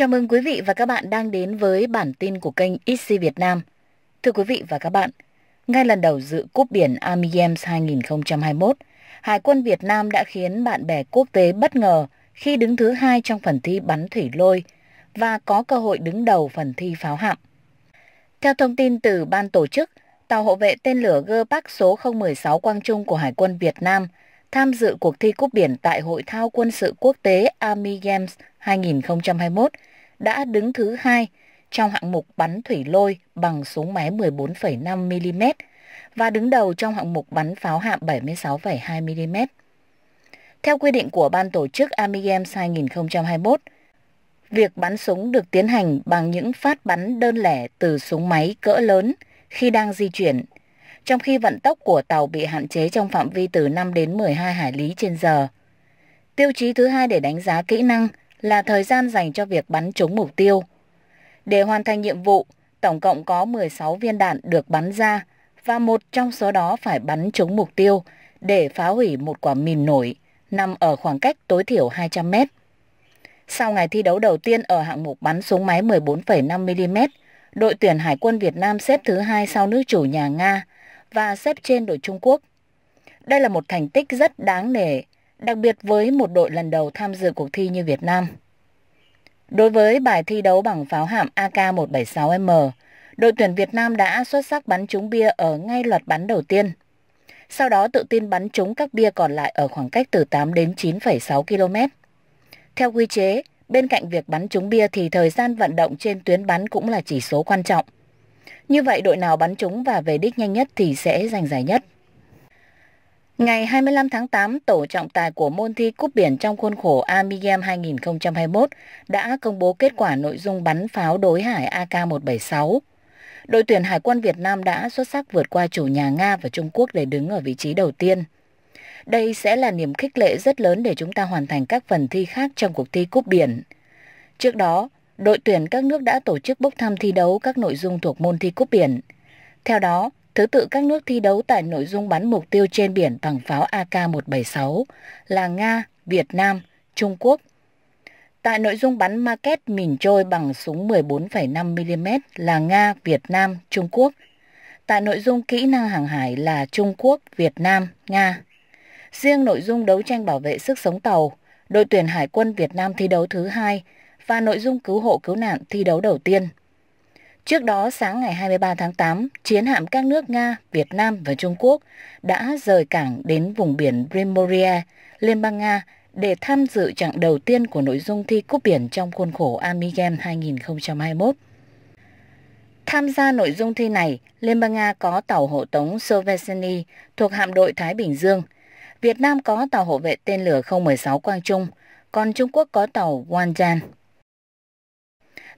Chào mừng quý vị và các bạn đang đến với bản tin của kênh ISI Việt Nam. Thưa quý vị và các bạn, ngay lần đầu dự Cúp biển Army Games 2021, Hải quân Việt Nam đã khiến bạn bè quốc tế bất ngờ khi đứng thứ hai trong phần thi bắn thủy lôi và có cơ hội đứng đầu phần thi pháo hạm. Theo thông tin từ ban tổ chức, tàu hộ vệ tên lửa Gpac số 016 Quang Trung của Hải quân Việt Nam tham dự cuộc thi cúp biển tại Hội thao quân sự quốc tế Army Games 2021 đã đứng thứ hai trong hạng mục bắn thủy lôi bằng súng máy 14,5 mm và đứng đầu trong hạng mục bắn pháo hạng 76,2 mm. Theo quy định của ban tổ chức Army Games 2021, việc bắn súng được tiến hành bằng những phát bắn đơn lẻ từ súng máy cỡ lớn khi đang di chuyển, trong khi vận tốc của tàu bị hạn chế trong phạm vi từ 5 đến 12 hải lý trên giờ. Tiêu chí thứ hai để đánh giá kỹ năng là thời gian dành cho việc bắn trúng mục tiêu. Để hoàn thành nhiệm vụ, tổng cộng có 16 viên đạn được bắn ra và một trong số đó phải bắn trúng mục tiêu để phá hủy một quả mìn nổi nằm ở khoảng cách tối thiểu 200 mét. Sau ngày thi đấu đầu tiên ở hạng mục bắn súng máy 14,5mm, đội tuyển Hải quân Việt Nam xếp thứ hai sau nước chủ nhà Nga và xếp trên đội Trung Quốc. Đây là một thành tích rất đáng nể đặc biệt với một đội lần đầu tham dự cuộc thi như Việt Nam. Đối với bài thi đấu bằng pháo hạm AK-176M, đội tuyển Việt Nam đã xuất sắc bắn trúng bia ở ngay loạt bắn đầu tiên. Sau đó tự tin bắn trúng các bia còn lại ở khoảng cách từ 8 đến 9,6 km. Theo quy chế, bên cạnh việc bắn trúng bia thì thời gian vận động trên tuyến bắn cũng là chỉ số quan trọng. Như vậy đội nào bắn trúng và về đích nhanh nhất thì sẽ giành giải nhất. Ngày 25 tháng 8, Tổ trọng tài của môn thi cúp biển trong khuôn khổ AMIGAM 2021 đã công bố kết quả nội dung bắn pháo đối hải AK-176. Đội tuyển Hải quân Việt Nam đã xuất sắc vượt qua chủ nhà Nga và Trung Quốc để đứng ở vị trí đầu tiên. Đây sẽ là niềm khích lệ rất lớn để chúng ta hoàn thành các phần thi khác trong cuộc thi cúp biển. Trước đó, đội tuyển các nước đã tổ chức bốc thăm thi đấu các nội dung thuộc môn thi cúp biển. Theo đó, Thứ tự các nước thi đấu tại nội dung bắn mục tiêu trên biển bằng pháo AK-176 là Nga, Việt Nam, Trung Quốc. Tại nội dung bắn market mìn trôi bằng súng 14,5mm là Nga, Việt Nam, Trung Quốc. Tại nội dung kỹ năng hàng hải là Trung Quốc, Việt Nam, Nga. Riêng nội dung đấu tranh bảo vệ sức sống tàu, đội tuyển Hải quân Việt Nam thi đấu thứ hai và nội dung cứu hộ cứu nạn thi đấu đầu tiên Trước đó, sáng ngày 23 tháng 8, chiến hạm các nước Nga, Việt Nam và Trung Quốc đã rời cảng đến vùng biển Primorie, Liên bang Nga để tham dự trạng đầu tiên của nội dung thi cúp biển trong khuôn khổ Army Games 2021. Tham gia nội dung thi này, Liên bang Nga có tàu hộ tống Sovesny thuộc hạm đội Thái Bình Dương. Việt Nam có tàu hộ vệ tên lửa 016 Quang Trung, còn Trung Quốc có tàu Wanjan.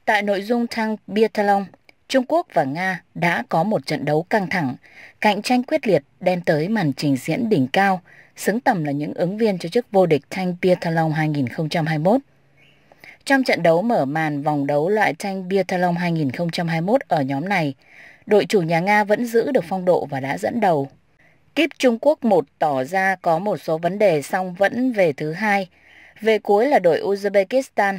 Tại nội dung thăng biathlon, Trung Quốc và Nga đã có một trận đấu căng thẳng, cạnh tranh quyết liệt đem tới màn trình diễn đỉnh cao, xứng tầm là những ứng viên cho chức vô địch Thanh Biathlon 2021. Trong trận đấu mở màn vòng đấu loại Thanh Biathlon 2021 ở nhóm này, đội chủ nhà Nga vẫn giữ được phong độ và đã dẫn đầu. Kíp Trung Quốc 1 tỏ ra có một số vấn đề song vẫn về thứ hai. Về cuối là đội Uzbekistan.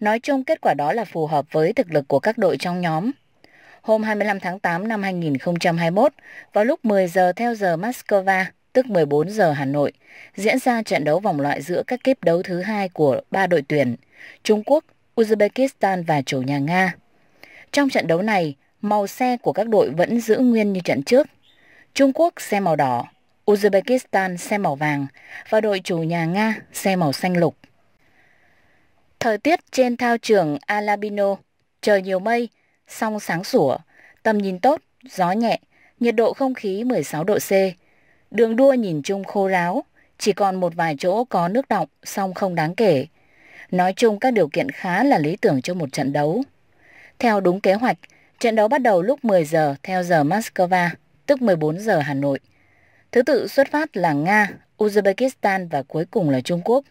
Nói chung kết quả đó là phù hợp với thực lực của các đội trong nhóm hôm 25 tháng 8 năm 2021 vào lúc 10 giờ theo giờ Moscow, tức 14 giờ Hà Nội, diễn ra trận đấu vòng loại giữa các kiếp đấu thứ hai của ba đội tuyển Trung Quốc, Uzbekistan và chủ nhà Nga. Trong trận đấu này, màu xe của các đội vẫn giữ nguyên như trận trước. Trung Quốc xe màu đỏ, Uzbekistan xe màu vàng và đội chủ nhà Nga xe màu xanh lục. Thời tiết trên thao trường Alabino, trời nhiều mây, song sáng sủa, tầm nhìn tốt, gió nhẹ, nhiệt độ không khí 16 độ C. Đường đua nhìn chung khô ráo, chỉ còn một vài chỗ có nước đọng, song không đáng kể. Nói chung các điều kiện khá là lý tưởng cho một trận đấu. Theo đúng kế hoạch, trận đấu bắt đầu lúc 10 giờ theo giờ Moscow, tức 14 giờ Hà Nội. Thứ tự xuất phát là Nga, Uzbekistan và cuối cùng là Trung Quốc.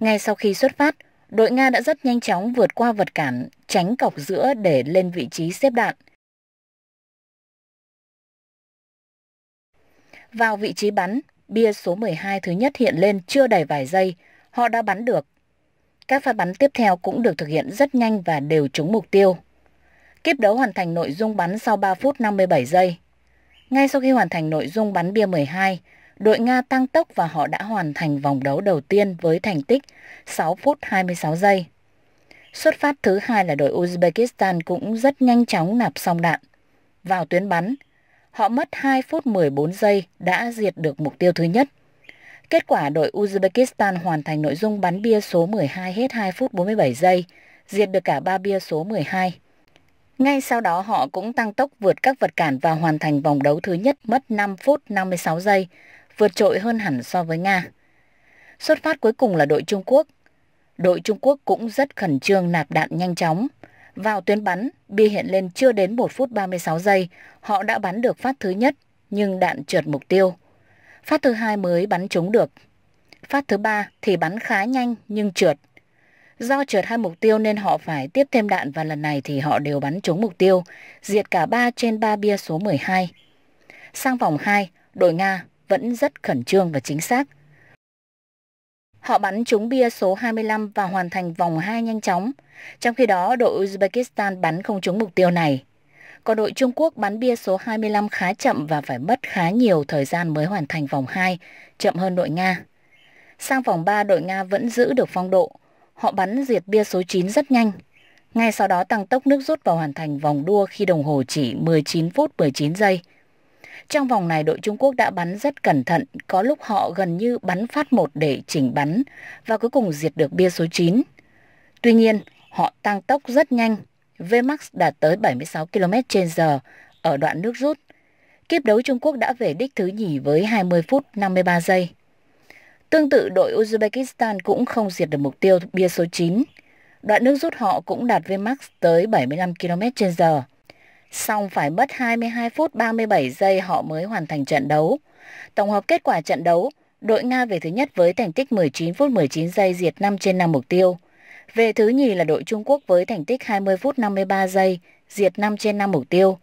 Ngay sau khi xuất phát, đội Nga đã rất nhanh chóng vượt qua vật cản, tránh cọc giữa để lên vị trí xếp đạn. Vào vị trí bắn, bia số 12 thứ nhất hiện lên chưa đầy vài giây, họ đã bắn được. Các pha bắn tiếp theo cũng được thực hiện rất nhanh và đều trúng mục tiêu. Kiếp đấu hoàn thành nội dung bắn sau 3 phút 57 giây. Ngay sau khi hoàn thành nội dung bắn bia 12, đội Nga tăng tốc và họ đã hoàn thành vòng đấu đầu tiên với thành tích 6 phút 26 giây. Xuất phát thứ hai là đội Uzbekistan cũng rất nhanh chóng nạp xong đạn. Vào tuyến bắn, họ mất 2 phút 14 giây đã diệt được mục tiêu thứ nhất. Kết quả đội Uzbekistan hoàn thành nội dung bắn bia số 12 hết 2 phút 47 giây, diệt được cả ba bia số 12. Ngay sau đó họ cũng tăng tốc vượt các vật cản và hoàn thành vòng đấu thứ nhất mất 5 phút 56 giây, vượt trội hơn hẳn so với Nga. Xuất phát cuối cùng là đội Trung Quốc. Đội Trung Quốc cũng rất khẩn trương nạp đạn nhanh chóng. Vào tuyến bắn, bi hiện lên chưa đến 1 phút 36 giây, họ đã bắn được phát thứ nhất, nhưng đạn trượt mục tiêu. Phát thứ hai mới bắn trúng được. Phát thứ ba thì bắn khá nhanh nhưng trượt. Do trượt hai mục tiêu nên họ phải tiếp thêm đạn và lần này thì họ đều bắn trúng mục tiêu, diệt cả 3 trên 3 bia số 12. Sang vòng 2, đội Nga vẫn rất khẩn trương và chính xác. Họ bắn trúng bia số 25 và hoàn thành vòng 2 nhanh chóng, trong khi đó đội Uzbekistan bắn không trúng mục tiêu này. Còn đội Trung Quốc bắn bia số 25 khá chậm và phải mất khá nhiều thời gian mới hoàn thành vòng 2, chậm hơn đội Nga. Sang vòng 3 đội Nga vẫn giữ được phong độ, họ bắn diệt bia số 9 rất nhanh. Ngay sau đó tăng tốc nước rút và hoàn thành vòng đua khi đồng hồ chỉ 19 phút 19 giây – trong vòng này đội Trung Quốc đã bắn rất cẩn thận, có lúc họ gần như bắn phát một để chỉnh bắn và cuối cùng diệt được bia số 9. Tuy nhiên, họ tăng tốc rất nhanh, Vmax đạt tới 76 km/h ở đoạn nước rút. Kiếp đấu Trung Quốc đã về đích thứ nhì với 20 phút 53 giây. Tương tự đội Uzbekistan cũng không diệt được mục tiêu bia số 9. Đoạn nước rút họ cũng đạt Vmax tới 75 km/h song phải mất 22 phút 37 giây họ mới hoàn thành trận đấu. Tổng hợp kết quả trận đấu, đội Nga về thứ nhất với thành tích 19 phút 19 giây diệt 5 trên 5 mục tiêu. Về thứ nhì là đội Trung Quốc với thành tích 20 phút 53 giây, diệt 5 trên 5 mục tiêu.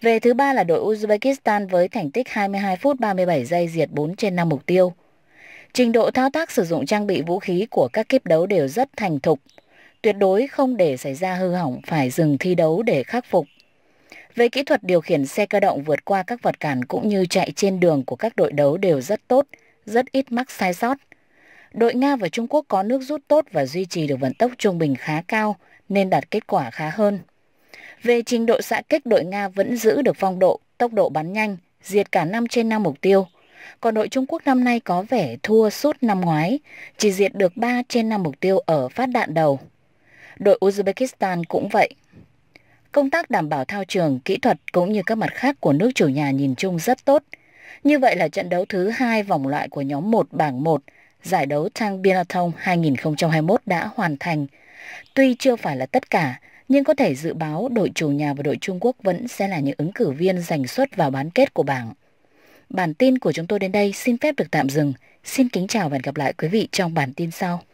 Về thứ ba là đội Uzbekistan với thành tích 22 phút 37 giây diệt 4 trên 5 mục tiêu. Trình độ thao tác sử dụng trang bị vũ khí của các kiếp đấu đều rất thành thục. Tuyệt đối không để xảy ra hư hỏng phải dừng thi đấu để khắc phục về kỹ thuật điều khiển xe cơ động vượt qua các vật cản cũng như chạy trên đường của các đội đấu đều rất tốt, rất ít mắc sai sót. Đội Nga và Trung Quốc có nước rút tốt và duy trì được vận tốc trung bình khá cao nên đạt kết quả khá hơn. Về trình độ xạ kích đội Nga vẫn giữ được phong độ, tốc độ bắn nhanh, diệt cả 5 trên 5 mục tiêu. Còn đội Trung Quốc năm nay có vẻ thua suốt năm ngoái, chỉ diệt được 3 trên 5 mục tiêu ở phát đạn đầu. Đội Uzbekistan cũng vậy, công tác đảm bảo thao trường, kỹ thuật cũng như các mặt khác của nước chủ nhà nhìn chung rất tốt. Như vậy là trận đấu thứ hai vòng loại của nhóm 1 bảng 1, giải đấu Thang Biathlon 2021 đã hoàn thành. Tuy chưa phải là tất cả, nhưng có thể dự báo đội chủ nhà và đội Trung Quốc vẫn sẽ là những ứng cử viên giành suất vào bán kết của bảng. Bản tin của chúng tôi đến đây xin phép được tạm dừng. Xin kính chào và hẹn gặp lại quý vị trong bản tin sau.